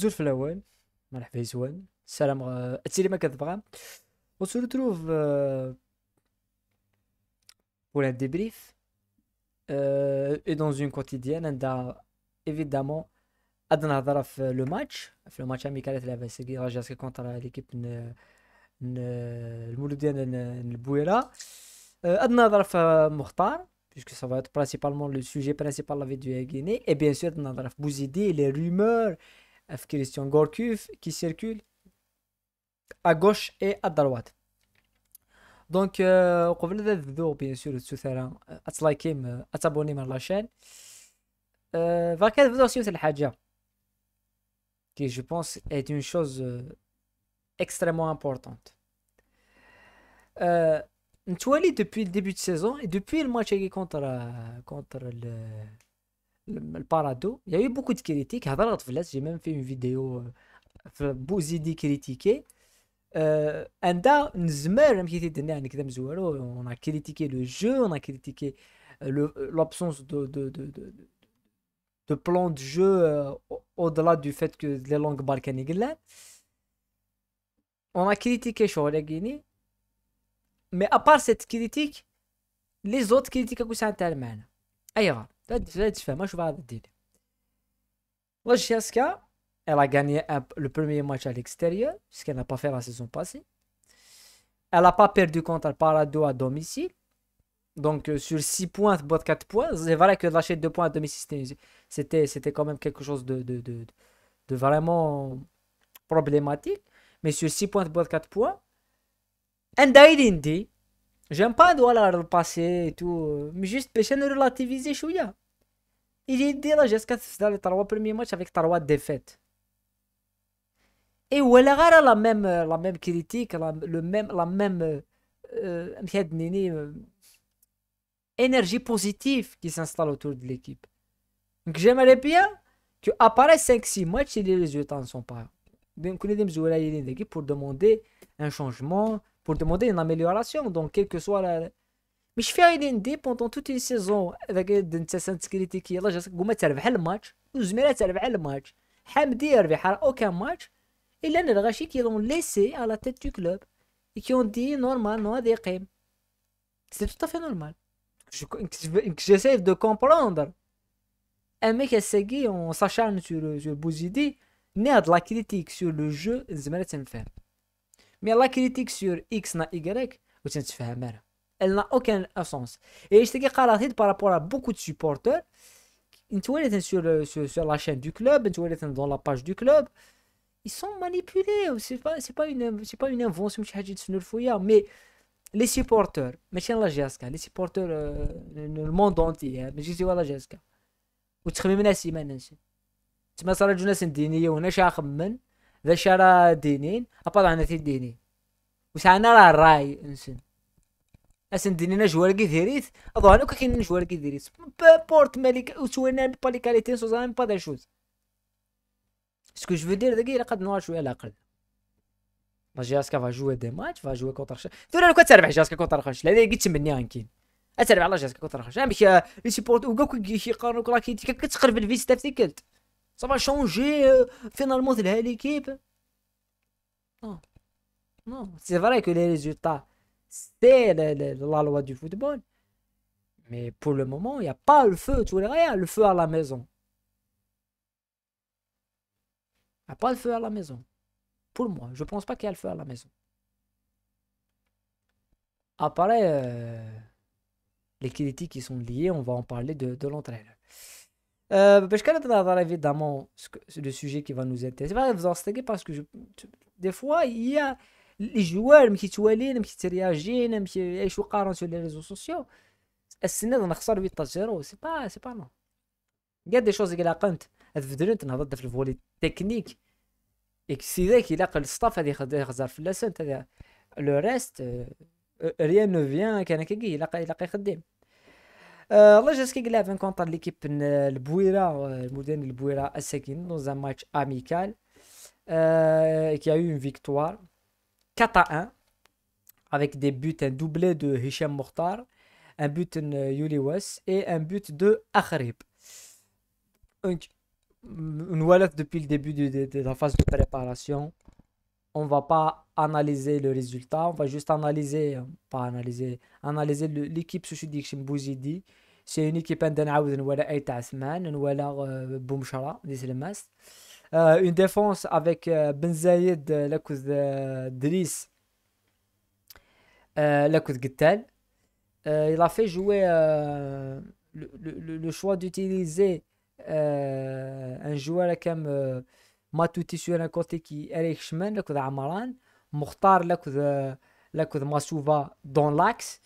jour le ouais مرحبا ايوان سلام اتسلي مكذبه on se retrouve pour un débrief et dans une quotidienne on évidemment un regard sur le match le match amical avec la JS Constantine contre l'équipe de Mouloudia de la Bouira un regard sur Mختار puisque ça va être principalement le sujet principal de la vidéo et bien sûr on a un regard les rumeurs Christian Gorkuf qui circule à gauche et à droite. Donc, euh, bien sûr, à liker, à t'abonner à la chaîne. Euh, qui je pense est une chose euh, extrêmement importante. Euh, depuis le début de saison et depuis le match contre, contre le le Parado, il y a eu beaucoup de critiques. J'ai même fait une vidéo critiquer euh, critiqué. Euh, on a critiqué le jeu, on a critiqué euh, l'absence de, de, plan de jeu au-delà du fait que les langues balkaniques là. On a critiqué Guinée mais à part cette critique, les autres critiques que ça Ailleurs déjà tu moi, je vais la elle a gagné le premier match à l'extérieur, ce qu'elle n'a pas fait la saison passée. Elle n'a pas perdu contre Parado à domicile. Donc, euh, sur 6 points, boîte 4 points. C'est vrai que lâcher 2 points à domicile, c'était, c'était quand même quelque chose de, de, de, vraiment problématique. Mais sur 6 points, boîte 4 points. didn't. j'aime pas la passé et tout, euh, mais juste, je relativiser, Chouya. Jusqu'à est لي ce بريمي ماتش افيك تروا ديفيت اي ولا la même euh, la même critique, la le même même euh, euh, même même énergie positive qui s'installe autour de l'équipe. Donc j'aimerais bien apparaisse 5-6 matchs et les résultats ne sont pas. Donc on est des l'équipe pour demander un changement, pour demander une amélioration. Donc quel que soit la, mais je fais une idée pendant toute une saison avec des certaine critique qui est là. Je sais que je vais faire un match, je vais faire un match. Je vais dire qu'il aucun match. Et là, il y a des qui l'ont laissé à la tête du club et qui ont dit normal à des crèmes. C'est tout à fait normal. J'essaie de comprendre. Un mec qui a dit qu'on s'acharne sur le bout d'idées, il y de la critique sur le jeu, il y a Mais la critique sur X et Y, il y a pas. la elle n'a aucun sens. Et je te par rapport à beaucoup de supporters, sur, sur, sur la chaîne du club, dans la page du club, ils sont manipulés. C'est pas, c'est pas une, c'est pas une invention mais les supporters, mais la GSK, les supporters, euh, le monde entier, hein. mais je la GSK. وتخمم ناس ما ننسى تما صار جو ناس دينيه وهنا شا خمن ذا شارا دينين ابا عنا تي دينين وسعنا راه الراي انسن اسندني جواركي ديريت اظن كاين جواركي ديريت بورت مالك وتوانا با لي كاليتي سو زان با دا شوز سكو جو دير داكي الا قد نوار شويه العقل لا جاسكا فا جوي دي ماتش فا جوي كونتر خش ثورا لو كتربح جاسكا كونتر خش لا قلت مني غنكين اتربح على جاسكا كونتر خش امك لي سيبورت وكا كيقارنوك راه كتقرب الفيستا في تيكلت صافا شونجي فينالمون ديال ليكيب نو نو سي فري كو لي ريزولتا c'est la, loi du football. Mais pour le moment, il n'y a pas le feu, tu vois, rien, le feu à la maison. Il n'y a pas le feu à la maison. Pour moi, je ne pense pas qu'il y a le feu à la maison. Après, euh, les critiques qui sont liées, on va en parler de, de l'entraîneur. Euh, parce que évidemment, c'est le sujet qui va nous intéresser. Parce que des fois, il y a الجوار مكيتوالين مكيترياجين مكيعيشوا قارون سو لي ريزو سوسيو السند نخسر بيت تجيرو سي با سي با نو كاع دي شوز كي لاقنت تبدلت نهضر في الفولي تكنيك اكسي ذاك الا قل الصطاف هذه يخزر في اللاسنت هادي لو ريست ريان نو فيان كان كي الا الا يخدم آه، الله جاسكي كلا في كونتر ليكيب البويرا المدن البويرا الساكن دون ان ماتش اميكال كي a اون فيكتوار 4 à 1 avec des buts, un doublé de Hichem Mortar, un but de Yuli Wes et un but de Akhrib. Donc, une wallet depuis le début de, la phase de préparation. On va pas analyser le résultat, on va juste analyser, pas analyser, analyser l'équipe Souchidik Bouzidi. C'est une équipe qui a été voilà Boumchara, de le masque. Euh, une défense avec euh, Ben Zayed, euh, la cause d'Iris, la cause Gettel. il a fait jouer le, choix d'utiliser un joueur comme Matouti sur un côté qui est Eric Chemin, la cause Amaran, Mokhtar, la cause la dans l'axe.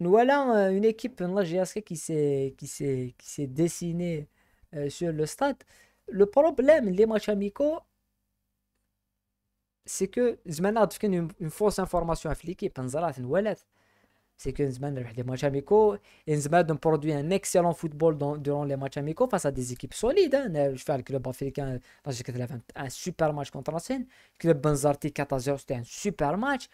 Nous voilà une équipe qui s'est qui s'est dessinée sur le stade le problème les matchs amicaux, c'est que Zmanard a une, une fausse information à Fliki, une wallet c'est que Nzman les matchs amicaux. produit un excellent football dans, durant les matchs amicaux face à des équipes solides. Hein. Je fais le club africain, un super match contre l'ancienne. Le club Benzarti, 14 h c'était un super match.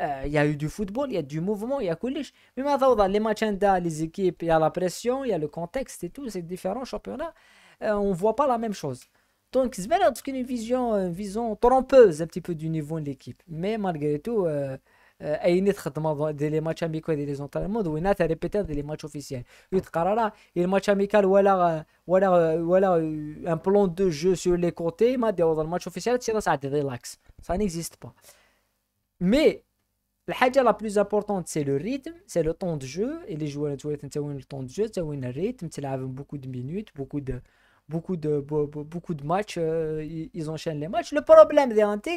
Euh, il y a eu du football, il y a du mouvement, il y a Koulish. Mais maintenant, les matchs, les équipes, il y a la pression, il y a le contexte et tout. C'est différents championnats. Euh, on ne voit pas la même chose. Donc, Nzman a une vision, une vision trompeuse un petit peu du niveau de l'équipe. Mais malgré tout. Euh, اينت خدمه match لي ماتش officiels. دير لي des دوينات ريبيتير دير لي ماتش اوفيسيال يتقرر الماتش اميكال ولا ولا ولا ان بلون دو جو سور لي كوتي ما دير الماتش اوفيسيال c'est un ريلاكس سا نيكزيست با مي الحاجه لا بلوز le la لو ريتم سي لو طون دو جو اي لي جوار Les joueurs وين الطون دو جو انت الريتم تلعب بوكو دو مينوت beaucoup de, beaucoup de matchs, ils enchaînent les matchs. Le problème des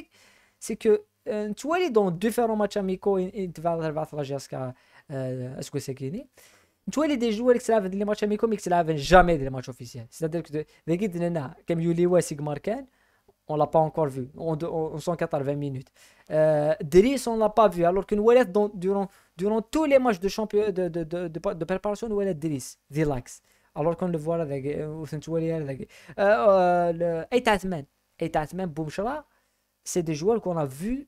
c'est que euh, tu vois, dans différents matchs amicaux, euh, tu vas arriver jusqu'à des joueurs qui savent les matchs amicaux, mais qui savent jamais des matchs officiels. C'est-à-dire que, les de comme comme Yuliwa Sigmarken, on l'a pas encore vu. On, on s'en 20 minutes. Euh, Dries, on on l'a pas vu. Alors qu'on l'avons durant, durant tous les matchs de, champion, de, de, de, de, préparation, Relax. Alors qu'on le voit avec, Etatmen. c'est Boumchala, c'est des joueurs qu'on a vus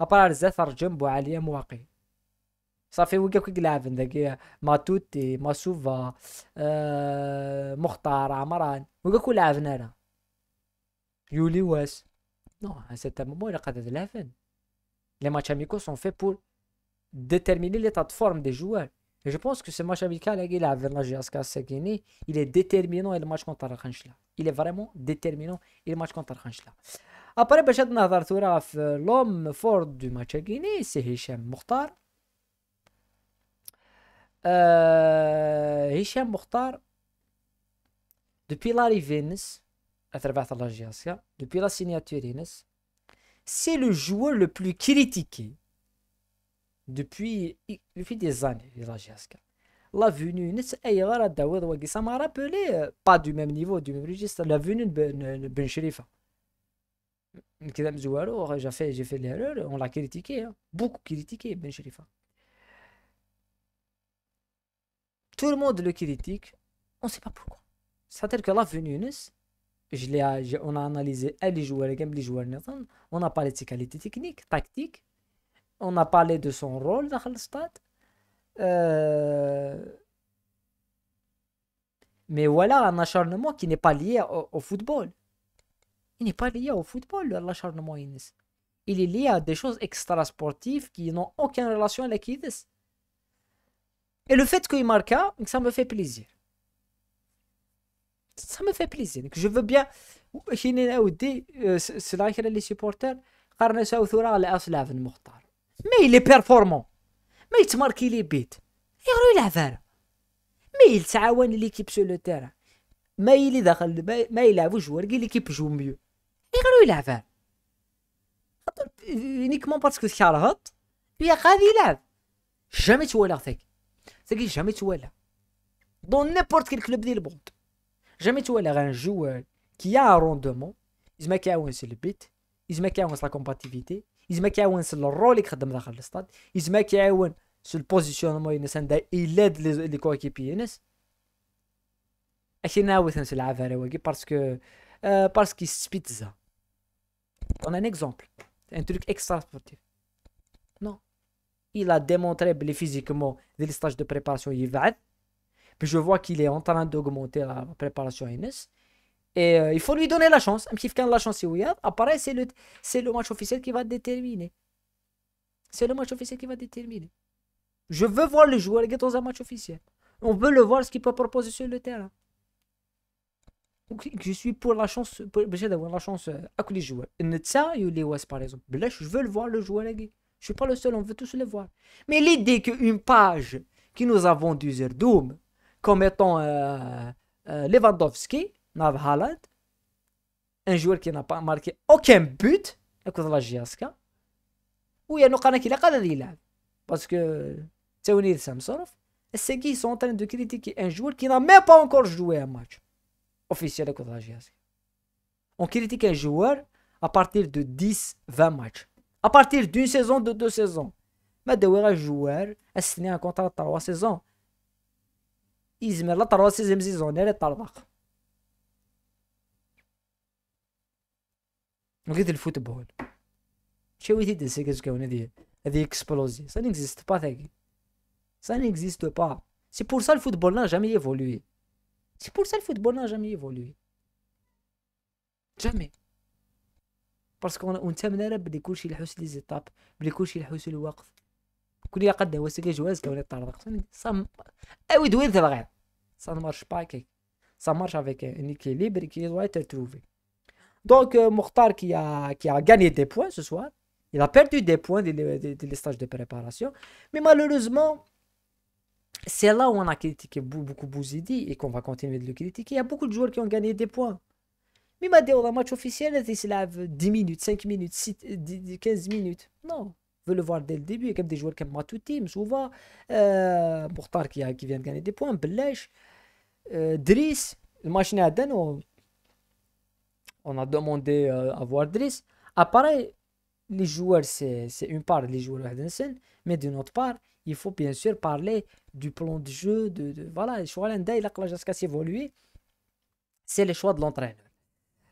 أبرار زثر جنبو عليا مواقي صافي وقف كلافن ذاك ما توتي ما سوفا آه مختار عمران وقف لافن انا يولي واس نو تا مو moment لقد لافن لي ماتش اميكو سون في بور ديتيرميني لي تاتفورم دي جوار Et je pense que ce match amical, hein, il a il est déterminant et le match contre Khanchla. Il est vraiment déterminant et le match contre Khanchla. Après, je euh, l'homme fort du match à Guinée, c'est Hichem Mokhtar. Euh, Hichem Hicham Mokhtar, depuis l'arrivée de à travers la hein, depuis la signature c'est le joueur le plus critiqué depuis, des années, les Rajiaska. La venue, eh, ça m'a rappelé, euh, pas du même niveau, du même registre, la venue de Ben Sherifa. Euh, ben j'ai fait, j'ai fait l'erreur, on l'a critiqué, hein. beaucoup critiqué Ben Sherifa. Tout le monde le critique, on ne sait pas pourquoi. C'est-à-dire que la venue, je on a analysé les joueurs, les joueurs, on a parlé de ses qualités techniques, tactiques, on a parlé de son rôle dans le stade. Euh, mais voilà un acharnement qui n'est pas lié au, football. Il n'est pas lié au football, l'acharnement Inès. Il est lié à des choses extrasportives qui n'ont aucune relation avec Inès. Et le fait qu'il marque, ça me fait plaisir. Ça me fait plaisir. Je veux bien. Mais il est performant. Mais il marque les buts, Il est la laver. Mais il sait où est l'équipe sur le terrain. Mais il est dans le... Mais il est là où joue. L'équipe joue mieux. Il est rulé laver. Uniquement parce que Charlotte. Il n'y a jamais eu de l'aventure. Jamais tu la l'aventure. C'est qu'il jamais de l'aventure. Dans n'importe quel club du monde. Jamais tu veux l'aventure. Un joueur qui a un rendement. Il se met à ronger sur le bits. Il se met à ronger sur la compatibilité. Il se met à jouer sur le rôle qu'il a dans mis ils l'état. Il se met à jouer sur le positionnement de l'Inès. Il aide les coéquipiers d'Inès. Et il a joué sur le parce qu'il spit ça. On a un exemple. un truc extra sportif. Non. Il a démontré physiquement le stages de préparation d'Inès. Je vois qu'il est en train d'augmenter la préparation et euh, il faut lui donner la chance. Un petit de la chance, après, c'est le, c'est le match officiel qui va déterminer. C'est le match officiel qui va déterminer. Je veux voir le joueur dans un match officiel. On veut le voir ce qu'il peut proposer sur le terrain. je suis pour la chance, pour, d'avoir la chance euh, à tous les joueurs. Netsa, les par exemple. je veux le voir le joueur. Je ne suis pas le seul, on veut tous le voir. Mais l'idée qu'une page qui nous a vendu Zerdoum comme étant euh, Lewandowski, un joueur qui n'a pas marqué aucun but à cause de la Giasca, ou il y a qui l'a pas Parce que Samsov et c'est qui sont en train de critiquer un joueur qui n'a même pas encore joué un match officiel à cause de la Giasca. On critique un joueur à partir de 10-20 matchs, à partir d'une saison, de deux saisons. Mais de un joueur est signé un contrat de trois saisons. Il se met la saison saisons, il غير الفوتبول دي دسي كون هادي هادي اكسبلوزي سا نيكزيست با تاكي سا نيكزيست با سي بور سا الفوتبول نا جامي ايفولوي سي بور سا الفوتبول نا جامي ايفولوي جامي باسكو انت من راه بلي كلشي الحوس لي زيتاب بلي كلشي يلحس الوقف كل يقد هو سكا جواز كون يطرق صام اوي دوين تبغي سا مارش با كي سا مارش افيك ان اكيليبر كي دوا تروفي Donc, euh, Mortar qui a, qui a gagné des points ce soir. Il a perdu des points des, les stages de préparation. Mais malheureusement, c'est là où on a critiqué beaucoup Bouzidi et qu'on va continuer de le critiquer. Il y a beaucoup de joueurs qui ont gagné des points. Mais m'a le match officiel, il a 10 minutes, 5 minutes, 15 minutes. Non, veut le voir dès le début. Il y a des joueurs comme Matouti, souvent. Euh, qui, qui vient de gagner des points, Blech, euh, Driss, le match n'est on a demandé euh, à voir Driss. Appareil, les joueurs, c'est une part, les joueurs Hadensen, mais d'une autre part, il faut bien sûr parler du plan de jeu. De, de voilà, Choualenda, a jusqu'à s'évoluer. C'est les choix de l'entraîneur.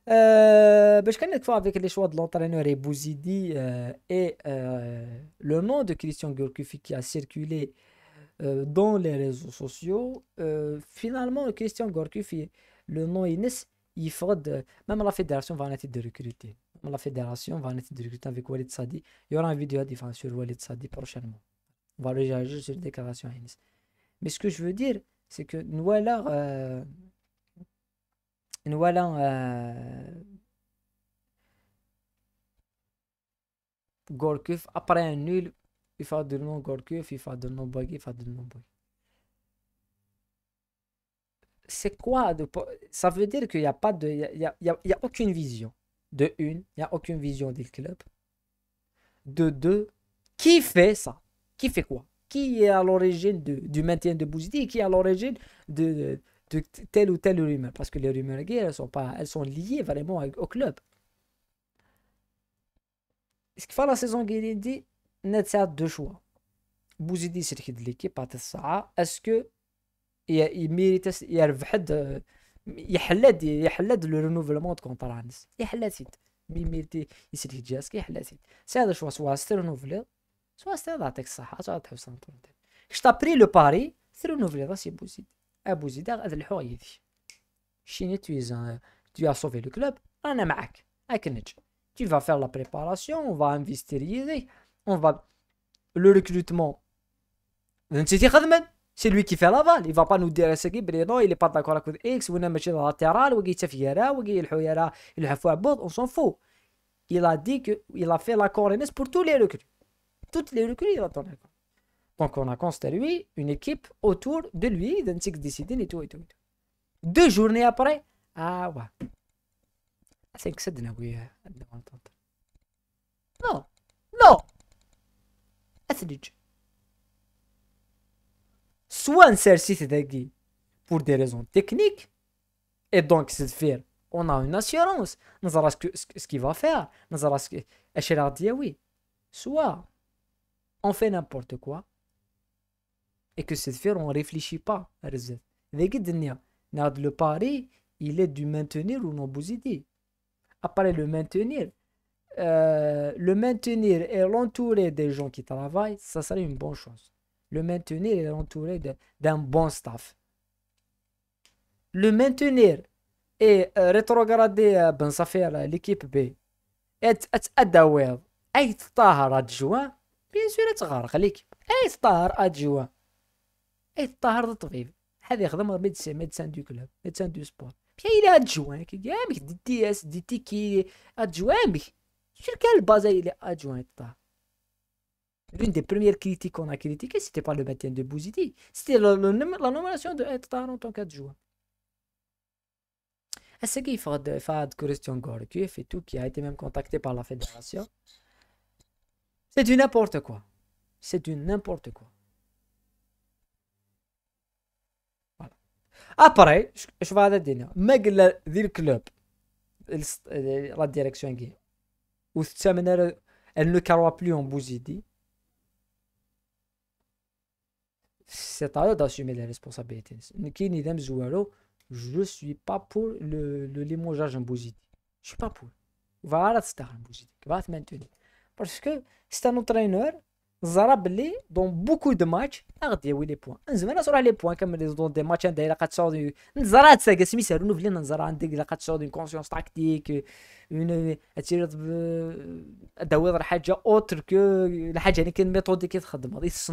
Euh, ben, je connais fois avec les choix de l'entraîneur et Bouzidi euh, et le nom de Christian gorkufi qui a circulé dans les réseaux sociaux. finalement, Christian gorkufi le nom Inès, il faudra, euh, même la fédération va en être de recruter. Même la fédération va en être de recruter avec Walid Sadi. Il y aura une vidéo à sur Walid Sadi prochainement. On va réagir sur les déclarations Mais ce que je veux dire, c'est que nous allons... Euh, nous allons... Euh, Gorkuf, après un nul, il faut de nom Gorkuf, il faut de nom Bagui, il faut de nom Bagui c'est quoi Ça veut dire qu'il n'y a pas de... Il a, y aucune vision. De une, il n'y a aucune vision du club. De deux, qui fait ça Qui fait quoi Qui est à l'origine du maintien de Bouzidi Qui est à l'origine de, de, telle ou telle rumeur Parce que les rumeurs elles sont, pas, elles sont liées vraiment au club. Ce qu'il faut la saison dit, net deux choix. Bouzidi, c'est de l'équipe, ça. Est-ce que يميريتاس يربحد يحلد يحلد لو رينوفلمون دو كونطرا نس يحلد سيد مي ميرتي يسيد جاسك يحلد سيد سي هذا شو سوا سترنوفلي سوا ستر يعطيك الصحه سوا تحوس شتا بري لو باري سترنوفلي راسي بوزيد ابو هذا الحوريه ذي شيني تو tu as sauvé le club انا معك اكنج tu vas faire la préparation on va investir on va le recrutement نسيتي خدمه c'est lui qui fait l'aval. Il va pas nous dire ce qui non, il est pas d'accord avec X, ou même dans latéral, ou il on s'en fout. Il a dit qu'il a fait l'accord MS pour tous les recrues. Toutes les recrues, il a ton Donc on a construit une équipe autour de lui, d'un cycle décidé et tout et tout. Deux journées après, ah ouais. Ah, c'est que ça de hein, Non, non. Ah, c'est du jeu soit un ci cest pour des raisons techniques, et donc c'est faire on a une assurance, nous allons ce qu'il va faire, nous allons ce qu'elle dit oui. Soit on fait n'importe quoi et que cette faire on réfléchit pas à le pari, il est du maintenir ou non à Après le maintenir, euh, le maintenir et l'entourer des gens qui travaillent, ça serait une bonne chose. le maintenir et l'entourer d'un bon staff. Le maintenir et euh, rétrograder euh, Ben Safir euh, l'équipe B تتأداويض اي تطهر الجوان بيان سور تغرق ليكيب اي تطهر الجوان اي تطهر الطبيب هذا يخدم ميدسان ميدسان دو كلوب ميدسان دو سبور بيان الى الجوان كي كامك دي تي اس دي تيكي الجوان بك شركه البازا الى الجوان تطهر l'une des premières critiques qu'on a critiquées, c'était pas le maintien de Bouzidi, c'était la, nomination de Etar en tant qu'adjoint. joueur. de Fad Christian Gourcuff et tout, qui a été même contacté par la fédération. C'est du n'importe quoi. C'est du n'importe quoi. Voilà. Après, je vais dire, mais le club, la direction, elle ne croit plus en Bouzidi. c'est à eux d'assumer les responsabilités. Qui je suis pas pour le, le limogeage en Bouzidi. Je suis pas pour. Voilà, c'est un Bouzidi. Va te maintenir. Parce que c'est un entraîneur, Zarabli, dans beaucoup de matchs, regardez oui les points. Nzmana sur les points, comme dans des matchs, il a 400 du. c'est que Smith, c'est renouvelé, Nzara, il a 400 une conscience tactique, une. Euh, D'avoir la haja autre que la haja, une méthode qui est de demandée, c'est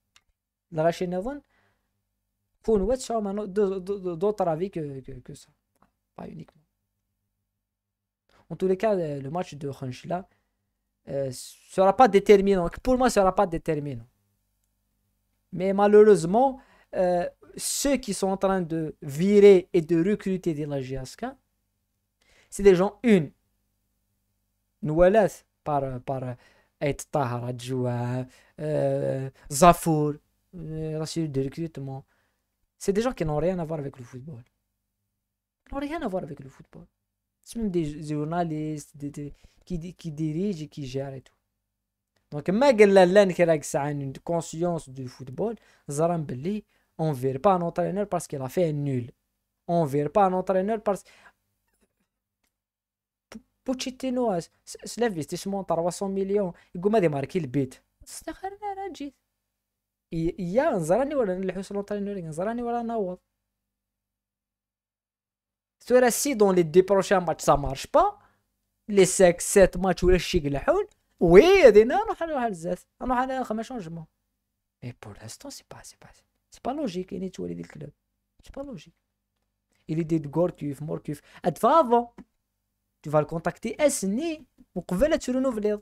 la pour nous être d'autres avis que, ça. Pas uniquement. En tous les cas, euh, le match de Khanchila ne euh, sera pas déterminant. Pour moi, ne sera pas déterminant. Mais malheureusement, euh, ceux qui sont en train de virer et de recruter des la c'est des gens, une, Noualas par, par Ait Zafour, euh, Rachid de recrutement. C'est des gens qui n'ont rien à voir avec le football. Ils n'ont rien à voir avec le football. C'est même des journalistes qui, qui dirigent et qui gèrent et tout. Donc, si qui a une conscience du football, Belli, on ne verra pas un entraîneur parce qu'il a fait un nul. On ne verra pas un entraîneur parce que Pochettino, se lève, investissement 300 millions, il a marqué le but. يا نزراني ولا نلحوس لونطاني نوري نزراني ولا نوض سورا سي دون لي دي بروشان ماتش سا مارش با لي ساك سات ماتش ولا شي قلحون وي هذينا نروح نروح للزات نروح على خمس نجمو اي بور لاستون سي با سي با سي با لوجيك اني تولي ديال الكلوب سي با لوجيك الي دي كورتيف كيف ادفافو tu vas le contacter اسني وقبل ترونوفليض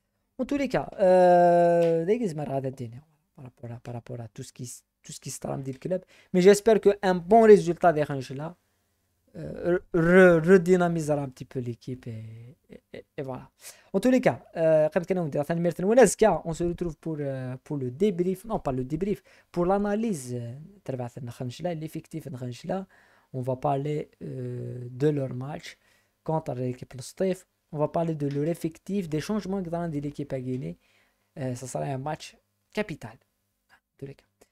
En tous les cas, euh, par, rapport à, tout ce qui, tout ce qui se trame dans le club. Mais j'espère qu'un bon résultat des là euh, redynamisera un petit peu l'équipe. Et, et, voilà. En tous les cas, euh, on se retrouve pour, euh, pour le débrief. Non, pas le débrief. Pour l'analyse euh, de l'effectif de On va parler de leur match contre l'équipe Steve on va parler de leur effectif, des changements grands de l'équipe à Guinée. Ce euh, ça sera un match capital de l'équipe.